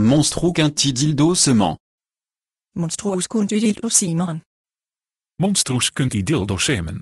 Monstro quinti dildo semen. Monstrous quinti dildo semen. Monstrous quinti dildo semen.